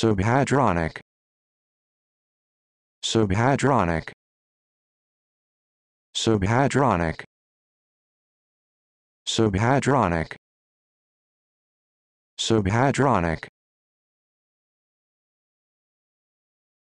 subhadronic subhadronic subhadronic subhadronic subhadronic